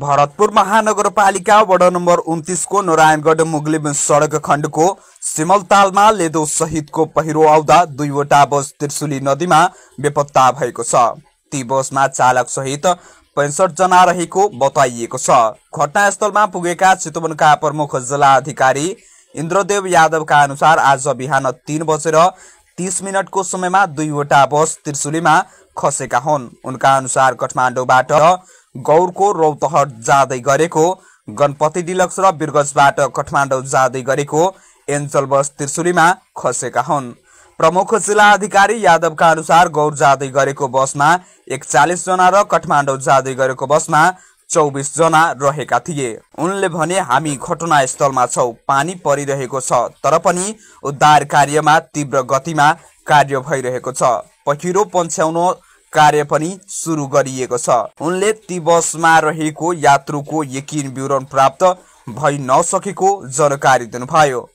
भरतपुर महानगरपालिका वडा नम्बर उन्तिसको नारायणगढ मुगलिम सडक खण्डको सिमलतालमा लेदो सहितको पहिरो आउँदा दुईवटा बस त्रिशुली नदीमा बेपत्ता भएको छ ती बसमा चालक सहित पैसठ जना रहेको बताइएको छ घटनास्थलमा पुगेका चितवनका प्रमुख जिल्ला अधिकारी इन्द्रदेव यादवका अनुसार आज बिहान तिन बजेर तिस मिनटको समयमा दुईवटा बस त्रिशुलीमा खसेका हुन् उनका अनुसार काठमाडौँबाट गौरको रौतहट जाँदै गरेको गणपति डिलक्स र बिरगजबाट काठमाडौँ जाँदै गरेको एन्चल बस त्रिशुलीमा खसेका हुन् प्रमुख जिल्ला अधिकारी यादवका अनुसार गौर जाँदै गरेको बसमा एकचालिस जना र काठमाडौँ जाँदै गरेको बसमा चौबिस जना रहेका थिए उनले भने हामी घटनास्थलमा छौँ पानी परिरहेको छ तर पनि उद्धार कार्यमा तीव्र गतिमा कार्य भइरहेको छ पहिरो पछ्याउनु कार्य पनि सुरु गरिएको छ उनले ती बसमा रहेको यात्रुको यकिन विवरण प्राप्त भइ नसकेको जानकारी दिनुभयो